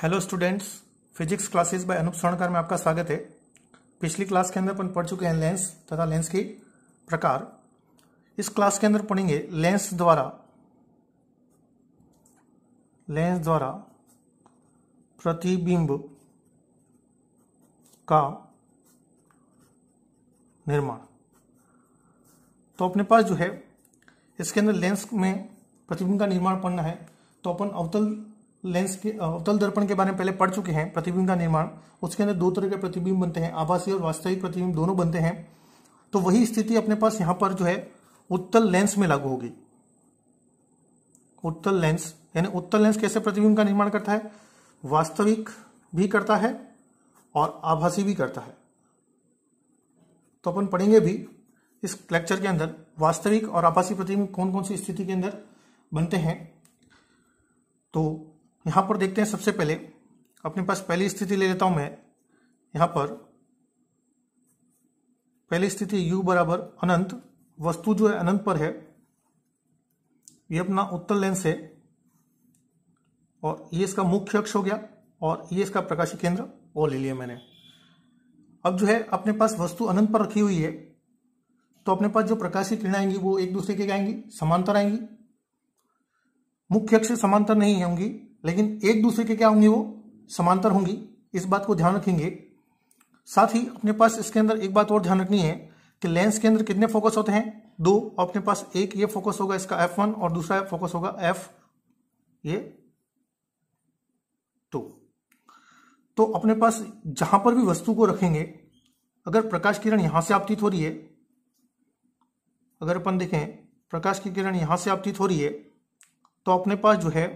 hello students physics classes by Anup Swarnkar में आपका स्वागत है पिछली क्लास के अंदर अपन पढ़ चुके हैं लेंस तथा लेंस के प्रकार इस क्लास के अंदर पढ़ेंगे लेंस द्वारा लेंस द्वारा प्रतिबिंब का निर्माण तो अपने पास जो है इसके अंदर लेंस में प्रतिबिंब का निर्माण पढ़ना है तो अपन अवतल लेंस के अवतल दर्पण के बारे में पहले पढ़ चुके हैं प्रतिबिंब का निर्माण उसके अंदर दो तरह के प्रतिबिंब बनते हैं आभासीय और वास्तविक प्रतिबिंब दोनों बनते हैं तो वही स्थिति अपने पास यहां पर जो है उत्तल लेंस में लागू होगी उत्तल लेंस यानी उत्तल लेंस कैसे प्रतिबिंब का निर्माण करता है वास्तविक भी करता है और आभासी भी करता है तो अपन पढ़ेंगे भी इस लेक्चर के अंदर वास्तविक और आभासी प्रतिबिंब कौन कौन सी स्थिति के अंदर बनते हैं तो यहाँ पर देखते हैं सबसे पहले अपने पास पहली स्थिति ले लेता हूं मैं यहाँ पर पहली स्थिति u बराबर अनंत वस्तु जो है अनंत पर है ये अपना उत्तर लेंस है और ये इसका मुख्य अक्ष हो गया और ये इसका प्रकाशी केंद्र वो ले लिया मैंने अब जो है अपने पास वस्तु अनंत पर रखी हुई है तो अपने पास जो प्रकाशी किरण आएंगी वो एक दूसरे के आएंगी समांतर आएंगी मुख्य अक्ष समांतर नहीं होंगी लेकिन एक दूसरे के क्या होंगे वो समांतर होंगी इस बात को ध्यान रखेंगे साथ ही अपने पास इसके अंदर एक बात और ध्यान रखनी है कि लेंस के अंदर कितने फोकस होते हैं दो अपने पास एक ये फोकस होगा इसका एफ वन और दूसरा फोकस होगा एफ ये टू तो अपने पास जहां पर भी वस्तु को रखेंगे अगर प्रकाश किरण यहां से आपतीत हो रही है अगर अपन देखें प्रकाश की किरण यहां से आपतीत हो रही है तो अपने पास जो है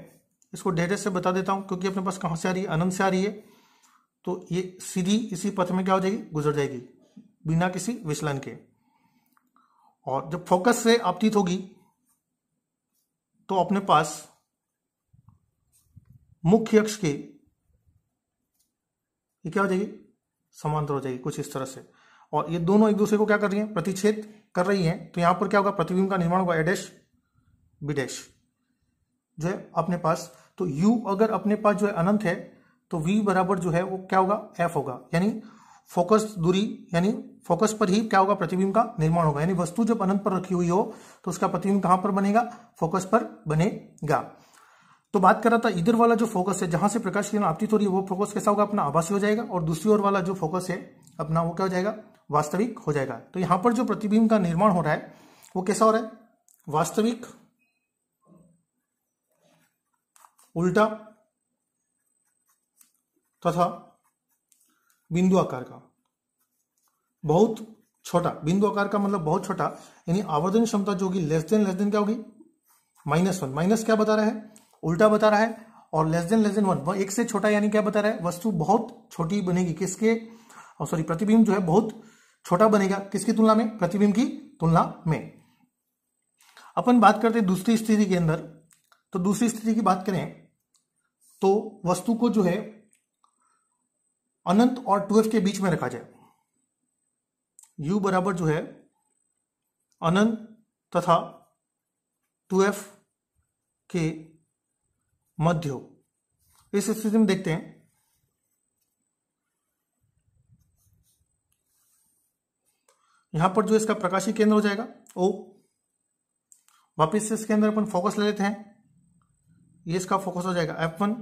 इसको डायरेक्ट से बता देता हूँ क्योंकि अपने पास कहाँ से आ रही है अनंत से आ रही है तो ये सीधी इसी पथ में क्या हो जाएगी गुजर जाएगी बिना किसी विचलन के और जब फोकस से आपतीत होगी तो अपने पास मुख्य अक्ष के ये क्या हो जाएगी समांतर हो जाएगी कुछ इस तरह से और ये दोनों एक दूसरे को क्या कर रही हैं प्रतिच्छेद कर रही हैं तो यहां पर क्या होगा प्रतिबिंब का निर्माण होगा एडेश बिडेश जो है अपने पास तो यू अगर अपने पास जो है अनंत है तो वी बराबर जो है वो क्या होगा एफ होगा यानी फोकस दूरी यानी फोकस पर ही क्या होगा प्रतिबिंब का निर्माण होगा यानी वस्तु जब अनंत पर रखी हुई हो तो उसका प्रतिबिंब कहां पर बनेगा फोकस पर बनेगा तो बात कर रहा था इधर वाला जो फोकस है जहां से प्रकाश किरण आपतित हो रही है वो फोकस कैसा होगा अपना आभासी हो जाएगा और दूसरी ओर वाला जो फोकस है अपना वो क्या हो जाएगा वास्तविक हो जाएगा तो यहां पर जो प्रतिबिंब का निर्माण हो रहा है वो कैसा हो रहा है वास्तविक उल्टा तथा बिंदु आकार का बहुत छोटा बिंदु आकार का मतलब बहुत छोटा यानी आवर्धन क्षमता जो होगी लेस देन लेस देन क्या होगी माइनस वन माइनस क्या बता रहा है उल्टा बता रहा है और less than less than one एक से छोटा यानी क्या बता रहा है वस्तु बहुत छोटी बनेगी किसके और oh, सॉरी प्रतिबिंब जो है बहुत छोटा बनेगा किसकी तुलना में प्रतिबिंब की तुलना में अपन बात करते हैं दूसरी स्थिति के अंदर तो दूसरी स्थिति की बात करें तो वस्तु को जो है अनंत और ट्वेल्व के बीच में रखा जाए u बराबर जो है अनंत तथा ट्वेल्व के मध्य हो इस स्थिति में देखते हैं यहां पर जो इसका प्रकाशी केंद्र हो जाएगा ओ वापिस से इसके अंदर अपन फोकस ले लेते हैं ये इसका फोकस हो जाएगा एफ वन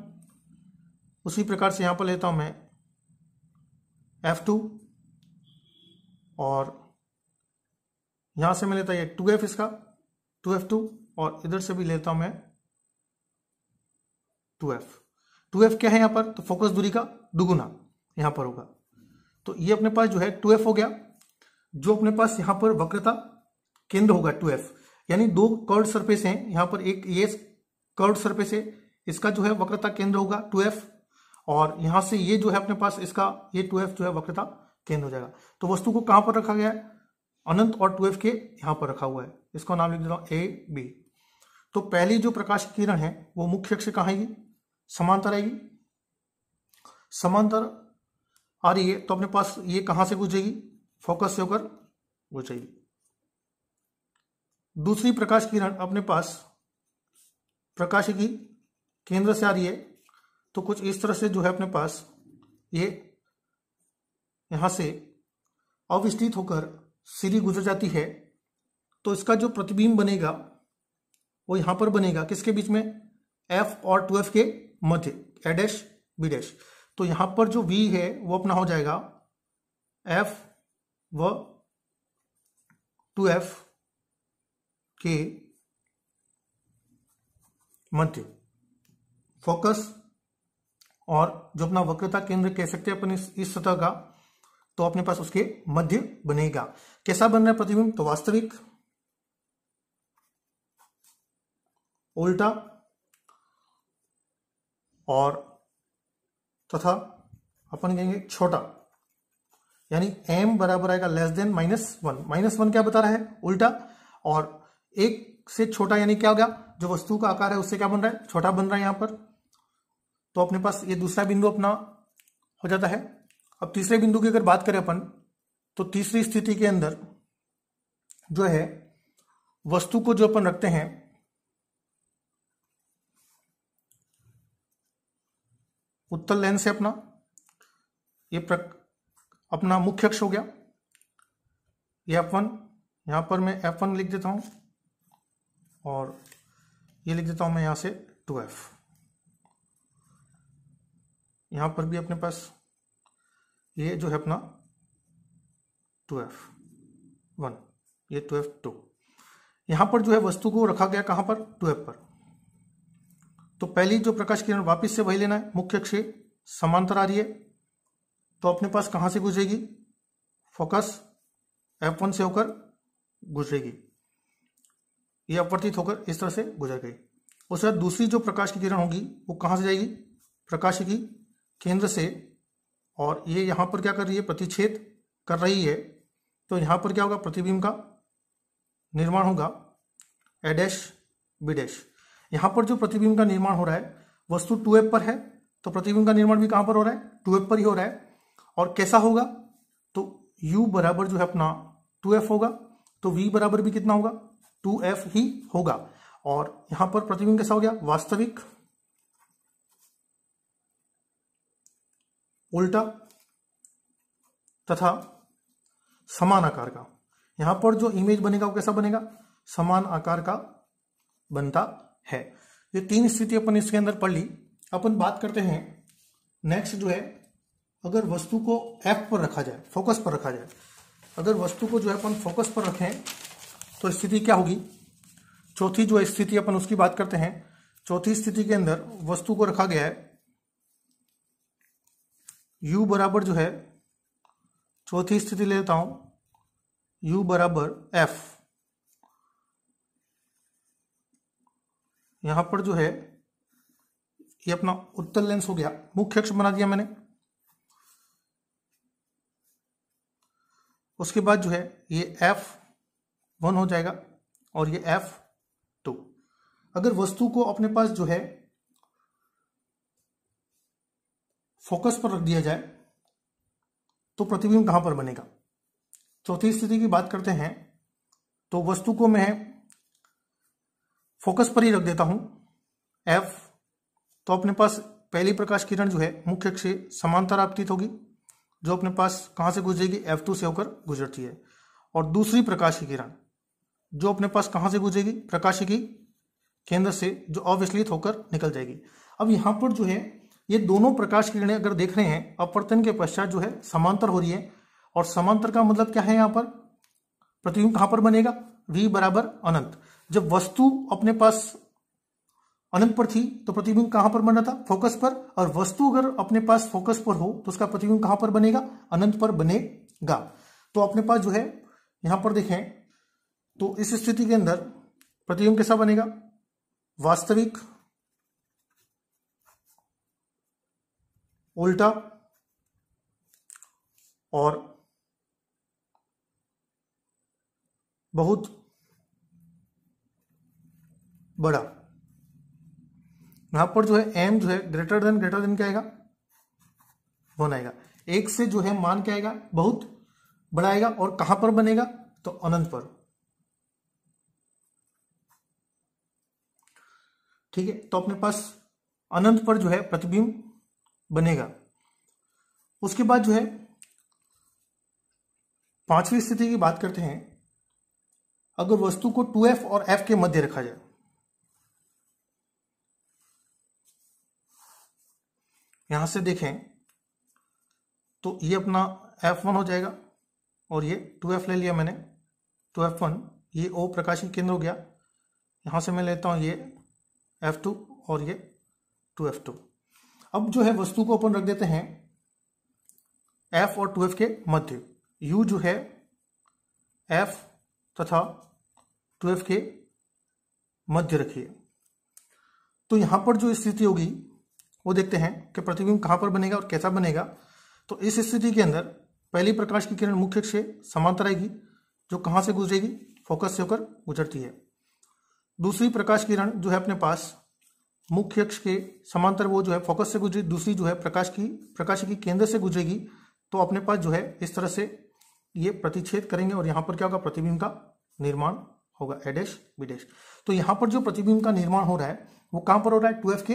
उसी प्रकार से यहां पर लेता हूं मैं एफ टू और यहां से मैं लेता हूं टू एफ इसका टू एफ टू और इधर से भी लेता हूं मैं टू एफ टू एफ क्या है यहां पर तो फोकस दूरी का दुगुना यहां पर होगा तो ये अपने पास जो है टू एफ हो गया जो अपने पास यहां पर वक्रता केंद्र होगा टू एफ यानी दो कर्ड सरफेस हैं यहां पर एक ये कर्ड सरफेस है इसका जो है वक्रता केंद्र होगा टू एफ और यहां से ये जो है अपने पास इसका ये टू एफ जो है वक्रता केंद्र हो जाएगा तो वस्तु को कहां पर रखा गया है अनंत और टू एफ के यहां पर रखा हुआ है इसका नाम लिख देता हूं ए बी तो पहली जो प्रकाश किरण है वो मुख्य अक्ष कहां आएगी समांतर आएगी समांतर आ रही है तो अपने पास ये कहां से गुजरेगी फोकस से होकर गुजरेगी दूसरी प्रकाश किरण अपने पास प्रकाशिकी केंद्र से आ रही है तो कुछ इस तरह से जो है अपने पास ये यहाँ से अविस्थित होकर सीरी गुजर जाती है तो इसका जो प्रतिबिंब बनेगा वो यहाँ पर बनेगा किसके बीच में एफ और टू एफ के मध्य ए डैश बी डैश तो यहाँ पर जो वी है वो अपना हो जाएगा एफ व टू एफ के मध्य फोकस और जो अपना वक्रता केंद्र कह सकते हैं अपन इस, सतह का तो अपने पास उसके मध्य बनेगा कैसा बन रहा है प्रतिबिंब तो वास्तविक उल्टा और तथा अपन कहेंगे छोटा यानी m बराबर आएगा less than minus one minus one क्या बता रहा है उल्टा और एक से छोटा यानी क्या हो गया जो वस्तु का आकार है उससे क्या बन रहा है छोटा बन रहा है यहां पर तो अपने पास ये दूसरा बिंदु अपना हो जाता है अब तीसरे बिंदु की अगर बात करें अपन तो तीसरी स्थिति के अंदर जो है वस्तु को जो अपन रखते हैं उत्तल लेन से अपना ये प्रक, अपना मुख्य अक्ष हो गया ये एफ वन यहां पर मैं एफ वन लिख देता हूं और ये लिख देता हूँ मैं यहाँ से टू एफ यहाँ पर भी अपने पास ये जो है अपना टू एफ वन ये टू एफ टू यहाँ पर जो है वस्तु को रखा गया कहाँ पर टू एफ पर तो पहली जो प्रकाश किरण वापस से वही लेना है मुख्य अक्ष समांतर आ रही है तो अपने पास कहाँ से गुजरेगी फोकस एफ वन से होकर गुजरेगी ये अपवर्तित होकर इस तरह से गुजर गई उसके बाद दूसरी जो प्रकाश की किरण होगी वो कहाँ से जाएगी प्रकाश की केंद्र से और ये यहाँ पर क्या कर रही है प्रतिच्छेद कर रही है तो यहाँ पर क्या होगा प्रतिबिंब का निर्माण होगा ए डैश बी डैश यहाँ पर जो प्रतिबिंब का निर्माण हो रहा है वस्तु टू एफ पर है तो प्रतिबिंब का निर्माण भी कहाँ पर हो रहा है टू एफ पर ही हो रहा है और कैसा होगा तो यू बराबर जो है अपना टू एफ होगा तो वी बराबर भी कितना होगा टू एफ ही होगा और यहां पर प्रतिबिंब कैसा हो गया वास्तविक उल्टा तथा समान आकार का यहां पर जो इमेज बनेगा वो कैसा बनेगा समान आकार का बनता है ये तीन स्थिति अपन इसके अंदर पढ़ ली अपन बात करते हैं नेक्स्ट जो है अगर वस्तु को एफ पर रखा जाए फोकस पर रखा जाए अगर वस्तु को जो है अपन फोकस पर रखें तो स्थिति क्या होगी चौथी जो स्थिति अपन उसकी बात करते हैं चौथी स्थिति के अंदर वस्तु को रखा गया है यू बराबर जो है चौथी स्थिति ले लेता हूं यू बराबर एफ यहां पर जो है ये अपना उत्तर लेंस हो गया मुख्य अक्ष बना दिया मैंने उसके बाद जो है ये एफ वन हो जाएगा और ये एफ टू अगर वस्तु को अपने पास जो है फोकस पर रख दिया जाए तो प्रतिबिंब कहां पर बनेगा चौथी स्थिति की बात करते हैं तो वस्तु को मैं फोकस पर ही रख देता हूं एफ तो अपने पास पहली प्रकाश किरण जो है मुख्य से समांतर आपतीत होगी जो अपने पास कहां से गुजरेगी एफ टू से होकर गुजरती है और दूसरी प्रकाश की किरण जो अपने पास कहाँ से गुजरेगी प्रकाश की केंद्र से जो अविश्लित होकर निकल जाएगी अब यहाँ पर जो है ये दोनों प्रकाश किरणें अगर देख रहे हैं अपवर्तन के पश्चात जो है समांतर हो रही है और समांतर का मतलब क्या है यहाँ पर प्रतिबिंब कहाँ पर बनेगा v बराबर अनंत जब वस्तु अपने पास अनंत पर थी तो प्रतिबिंब कहां पर बना था फोकस पर और वस्तु अगर अपने पास फोकस पर हो तो उसका प्रतिबिंब कहां पर बनेगा अनंत पर बनेगा तो अपने पास जो है यहां पर देखें तो इस स्थिति के अंदर प्रतिबिंब कैसा बनेगा वास्तविक उल्टा और बहुत बड़ा यहां पर जो है एम जो है ग्रेटर देन ग्रेटर देन क्या आएगा वन आएगा एक से जो है मान क्या आएगा बहुत बढ़ाएगा और कहां पर बनेगा तो अनंत पर ठीक है तो अपने पास अनंत पर जो है प्रतिबिंब बनेगा उसके बाद जो है पांचवी स्थिति की बात करते हैं अगर वस्तु को 2f और f के मध्य रखा जाए यहां से देखें तो ये अपना f1 हो जाएगा और ये 2f ले लिया मैंने 2f1 ये ओ प्रकाशन केंद्र हो गया यहां से मैं लेता हूं ये एफ टू और ये टू एफ टू अब जो है वस्तु को अपन रख देते हैं एफ और टू एफ के मध्य यू जो है एफ तथा टू एफ के मध्य रखिए तो यहां पर जो स्थिति होगी वो देखते हैं कि प्रतिबिंब कहां पर बनेगा और कैसा बनेगा तो इस स्थिति के अंदर पहली प्रकाश की किरण मुख्य से समांतर आएगी जो कहां से गुजरेगी फोकस से होकर गुजरती है दूसरी प्रकाश किरण जो है अपने पास मुख्य अक्ष के समांतर वो जो है फोकस से गुजरी दूसरी जो है प्रकाश की प्रकाश की केंद्र से गुजरेगी तो अपने पास जो है इस तरह से ये प्रतिच्छेद करेंगे और यहाँ पर क्या होगा प्रतिबिंब का निर्माण होगा एडेश विडेश तो यहाँ पर जो प्रतिबिंब का निर्माण हो रहा है वो कहाँ पर हो रहा है ट्वेल्व के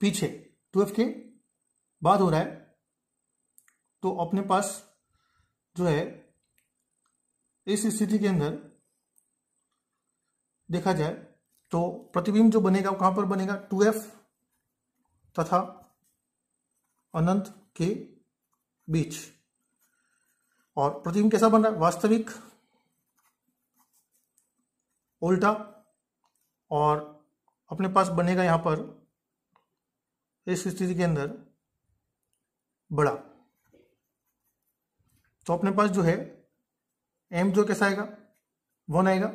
पीछे ट्वेल्व के बाद हो रहा है तो अपने पास जो है इस स्थिति के अंदर देखा जाए तो प्रतिबिंब जो बनेगा वो कहां पर बनेगा टू एफ तथा अनंत के बीच और प्रतिबिंब कैसा बन रहा है वास्तविक उल्टा और अपने पास बनेगा यहां पर इस स्थिति के अंदर बड़ा तो अपने पास जो है एम जो कैसा आएगा वन आएगा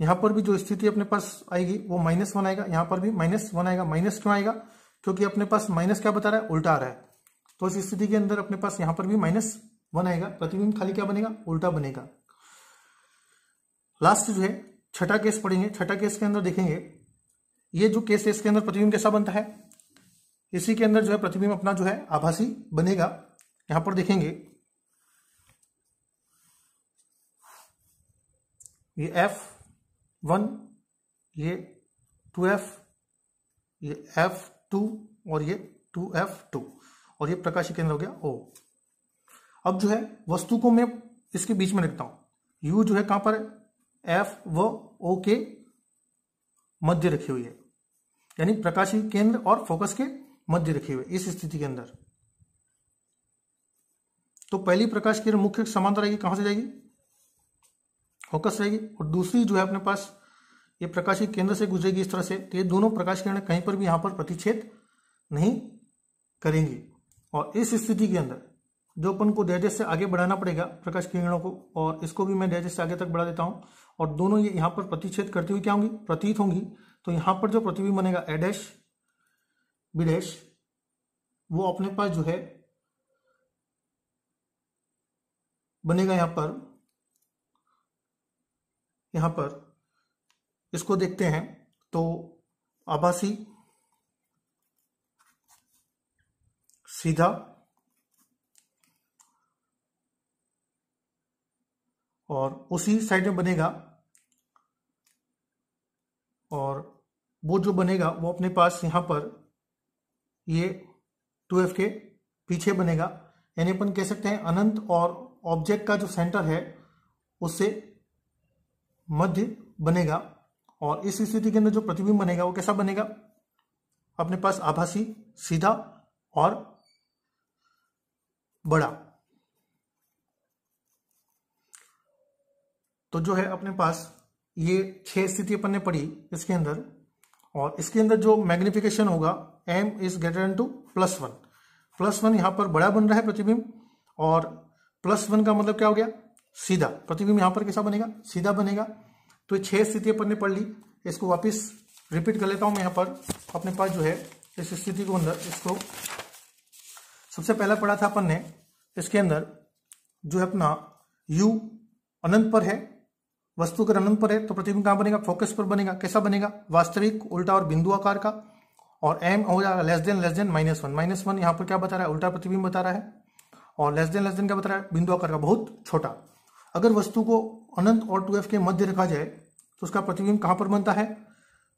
यहां पर भी जो स्थिति अपने पास आएगी वो माइनस वन आएगा यहां पर भी माइनस वन आएगा माइनस क्यों आएगा क्योंकि अपने पास माइनस क्या बता रहा है उल्टा आ रहा है तो इस स्थिति के अंदर अपने पास यहां पर भी माइनस वन आएगा प्रतिबिंब खाली क्या बनेगा उल्टा बनेगा लास्ट जो है छठा केस पढ़ेंगे छठा केस के अंदर देखेंगे ये जो केस है इसके अंदर प्रतिबिंब कैसा बनता है इसी के अंदर जो है प्रतिबिंब अपना जो है आभासी बनेगा यहां पर देखेंगे ये एफ वन ये टू एफ ये एफ टू और ये टू एफ टू और ये प्रकाश केंद्र हो गया ओ अब जो है वस्तु को मैं इसके बीच में रखता हूं यू जो है कहां पर है एफ व ओ के मध्य रखी हुई है यानी प्रकाशी केंद्र और फोकस के मध्य रखे हुए इस स्थिति के अंदर तो पहली प्रकाश किरण मुख्य समांतर आएगी कहां से जाएगी फोकस रहेगी और दूसरी जो है अपने पास ये प्रकाशित केंद्र से गुजरेगी इस तरह से तो ये दोनों प्रकाश किरण कहीं पर भी यहाँ पर प्रतिच्छेद नहीं करेंगे और इस स्थिति के अंदर जो अपन को डेजे से आगे बढ़ाना पड़ेगा प्रकाश किरणों को और इसको भी मैं डेजे से आगे तक बढ़ा देता हूँ और दोनों ये यहाँ पर प्रतिच्छेद करती हुई क्या होंगी प्रतीत होंगी तो यहाँ पर जो प्रतिबिंब बनेगा एडेश बिडेश वो अपने पास जो है बनेगा यहाँ पर यहाँ पर इसको देखते हैं तो आभासी सीधा और उसी साइड में बनेगा और वो जो बनेगा वो अपने पास यहाँ पर ये टू एफ के पीछे बनेगा यानी अपन कह सकते हैं अनंत और ऑब्जेक्ट का जो सेंटर है उससे मध्य बनेगा और इस स्थिति के अंदर जो प्रतिबिंब बनेगा वो कैसा बनेगा अपने पास आभासी सीधा और बड़ा तो जो है अपने पास ये छह स्थिति अपन ने पढ़ी इसके अंदर और इसके अंदर जो मैग्निफिकेशन होगा M is greater to plus one plus one यहां पर बड़ा बन रहा है प्रतिबिंब और प्लस वन का मतलब क्या हो गया सीधा प्रतिबिंब यहां पर कैसा बनेगा सीधा बनेगा तो छह अपन ने पढ़ ली इसको वापस रिपीट कर लेता हूं मैं यहां पर अपने पास जो है इस स्थिति को अंदर इसको सबसे पहला पढ़ा था अपन ने इसके अंदर जो है अपना यू अनंत पर है वस्तु अगर अनंत पर है तो प्रतिबिंब कहां बनेगा फोकस पर बनेगा कैसा बनेगा वास्तविक उल्टा और बिंदु आकार का और एम हो जाएगा less than less than minus one minus one यहां पर क्या बता रहा है उल्टा प्रतिबिंब बता रहा है और लेस देन लेस देन क्या बता रहा है बिंदु आकार का बहुत छोटा अगर वस्तु को अनंत और टू एफ के मध्य रखा जाए तो उसका प्रतिबिंब कहां पर बनता है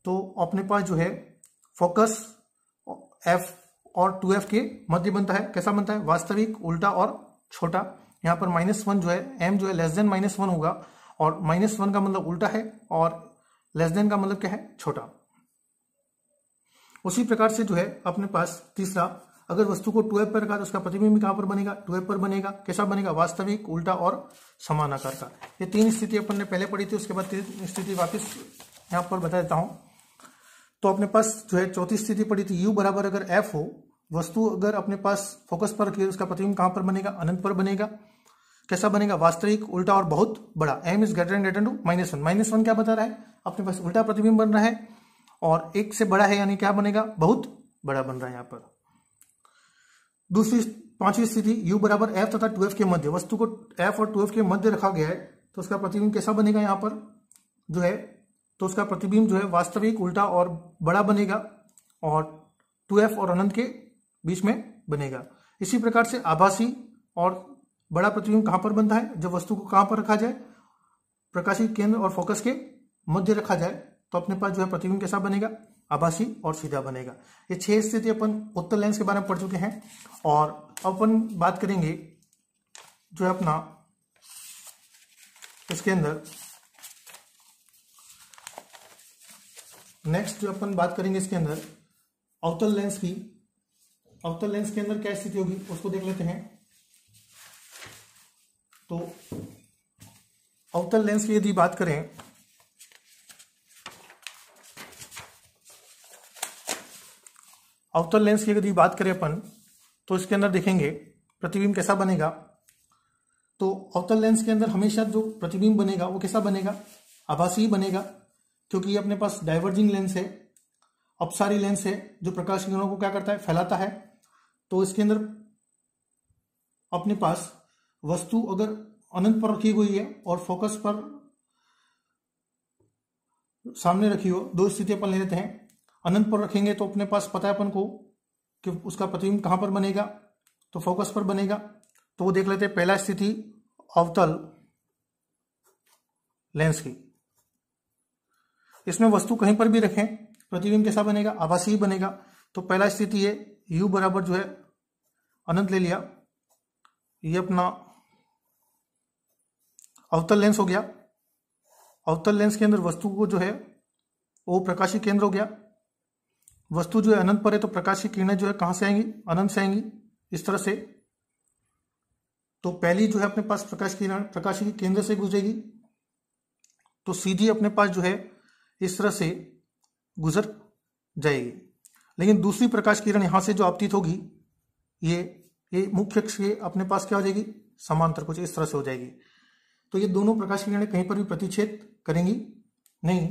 तो अपने पास जो है फोकस एफ और टू के मध्य बनता है कैसा बनता है वास्तविक उल्टा और छोटा यहां पर माइनस वन जो है एम जो है लेस देन माइनस वन होगा और माइनस वन का मतलब उल्टा है और लेस देन का मतलब क्या है छोटा उसी प्रकार से जो है अपने पास तीसरा अगर वस्तु को टू पर रखा तो उसका प्रतिबिंब कहां पर बनेगा टू पर बनेगा कैसा बनेगा वास्तविक उल्टा और समान आकार का ये तीन स्थिति अपन ने पहले पढ़ी थी उसके बाद तीन स्थिति वापिस यहाँ पर बता देता हूं तो अपने पास जो है चौथी स्थिति पड़ी थी यू बराबर अगर एफ हो वस्तु अगर अपने पास फोकस पर रखिए उसका प्रतिबिंब कहाँ पर बनेगा अनंत पर बनेगा कैसा बनेगा वास्तविक उल्टा और बहुत बड़ा M is greater and greater to minus one minus one क्या बता रहा है अपने पास उल्टा प्रतिबिंब बन रहा है और एक से बड़ा है यानी क्या बनेगा बहुत बड़ा बन रहा है यहाँ पर दूसरी पांचवी स्थिति u बराबर एफ तथा टू के मध्य वस्तु को एफ और टू के मध्य रखा गया है तो उसका प्रतिबिंब कैसा बनेगा यहाँ पर जो है तो उसका प्रतिबिंब जो है वास्तविक उल्टा और बड़ा बनेगा और टू और अनंत के बीच में बनेगा इसी प्रकार से आभासी और बड़ा प्रतिबिंब कहाँ पर बनता है जब वस्तु को कहाँ पर रखा जाए प्रकाशित केंद्र और फोकस के मध्य रखा जाए तो अपने पास जो है प्रतिबिंब कैसा बनेगा आभासी और सीधा बनेगा ये छह स्थिति अपन उत्तर लेंस के बारे में पढ़ चुके हैं और अपन बात करेंगे जो है अपना इसके अंदर नेक्स्ट जो अपन बात करेंगे इसके अंदर अवतल लेंस की अवतल लेंस के अंदर क्या स्थिति होगी उसको देख लेते हैं तो अवतल लेंस की यदि बात करें अवतल लेंस की यदि बात करें अपन तो इसके अंदर देखेंगे प्रतिबिंब कैसा बनेगा तो अवतल लेंस के अंदर हमेशा जो प्रतिबिंब बनेगा वो कैसा बनेगा आभासी बनेगा क्योंकि ये अपने पास डाइवर्जिंग लेंस है अपसारी लेंस है जो प्रकाश किरणों को क्या करता है फैलाता है तो इसके अंदर अपने पास वस्तु अगर अनंत पर रखी हुई है और फोकस पर सामने रखी हो दो स्थिति अपन ले लेते हैं अनंत पर रखेंगे तो अपने पास पता है अपन को कि उसका प्रतिबिंब कहां पर बनेगा तो फोकस पर बनेगा तो वो देख लेते हैं पहला स्थिति अवतल लेंस की इसमें वस्तु कहीं पर भी रखें प्रतिबिंब कैसा बनेगा आभासी ही बनेगा तो पहला स्थिति ये u बराबर जो है अनंत ले लिया ये अपना अवतल लेंस हो गया अवतल लेंस के अंदर वस्तु को जो है वो प्रकाशी केंद्र हो गया वस्तु जो है अनंत पर है तो प्रकाश की किरणें जो है कहां से आएंगी अनंत से आएंगी इस तरह से तो पहली जो है अपने पास प्रकाश किरण प्रकाश के केंद्र से गुजरेगी तो सीधी अपने पास जो है इस तरह से गुजर जाएगी लेकिन दूसरी प्रकाश किरण यहां से जो आपतीत होगी ये ये मुख्य अक्ष के अपने पास क्या हो जाएगी समांतर कुछ इस तरह से हो जाएगी तो ये दोनों प्रकाश किरणें कहीं पर भी प्रतिच्छेद करेंगी नहीं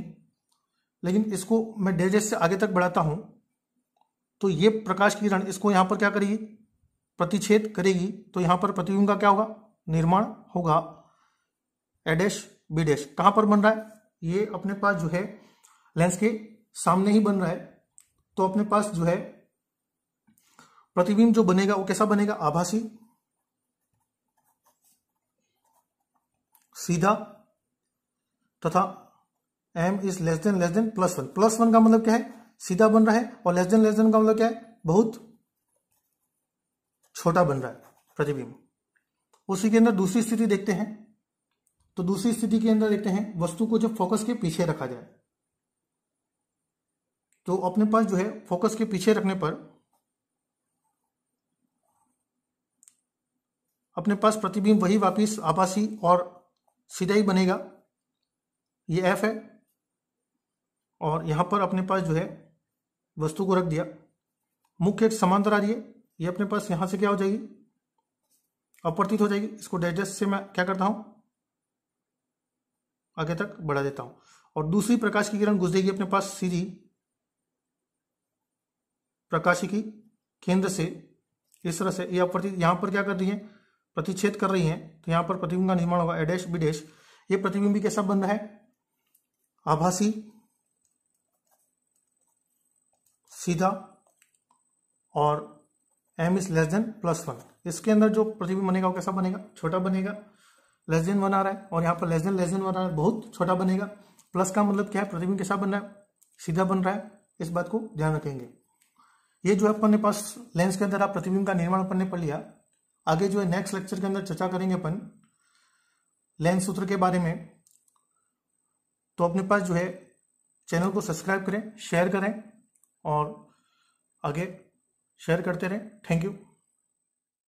लेकिन इसको मैं डेजेस से आगे तक बढ़ाता हूं तो ये प्रकाश किरण इसको यहां पर क्या करेगी प्रतिच्छेद करेगी तो यहां पर प्रतिबिंब का क्या होगा निर्माण होगा एडेश डैश बी डैश कहाँ पर बन रहा है ये अपने पास जो है लेंस के सामने ही बन रहा है तो अपने पास जो है प्रतिबिंब जो बनेगा वो कैसा बनेगा आभासी सीधा तथा M is less than less than plus one plus one का मतलब क्या है सीधा बन रहा है और लेस देन लेस देन का मतलब क्या है बहुत छोटा बन रहा है प्रतिबिंब उसी के अंदर दूसरी स्थिति देखते हैं तो दूसरी स्थिति के अंदर देखते हैं वस्तु को जब फोकस के पीछे रखा जाए तो अपने पास जो है फोकस के पीछे रखने पर अपने पास प्रतिबिंब वही वापिस आपासी और सीधा ही बनेगा ये एफ है और यहाँ पर अपने पास जो है वस्तु को रख दिया मुख्य एक समांतर आ रही है ये अपने पास यहाँ से क्या हो जाएगी अपर्तित हो जाएगी इसको डेज से मैं क्या करता हूँ आगे तक बढ़ा देता हूँ और दूसरी प्रकाश की किरण घुस जाएगी अपने पास सीधी प्रकाशिकी केंद्र से इस तरह से ये अपर्तित यहाँ पर क्या कर रही है प्रतिच्छेद कर रही है तो यहाँ पर प्रतिबिंब का निर्माण होगा एडेश बिडेश ये प्रतिबिंब कैसा बन रहा है आभासी सीधा और M is less than plus one इसके अंदर जो प्रतिबिंब बनेगा वो कैसा बनेगा छोटा बनेगा लेस देन वन आ रहा है और यहाँ पर less than less than one आ रहा है बहुत छोटा बनेगा प्लस का मतलब क्या है प्रतिबिंब कैसा बन रहा है सीधा बन रहा है इस बात को ध्यान रखेंगे ये जो है अपने पास लेंस के अंदर आप प्रतिबिंब का निर्माण अपन ने पढ़ लिया आगे जो है नेक्स्ट लेक्चर के अंदर चर्चा करेंगे अपन लेंस सूत्र के बारे में तो अपने पास जो है चैनल को सब्सक्राइब करें शेयर करें और आगे शेयर करते रहें थैंक यू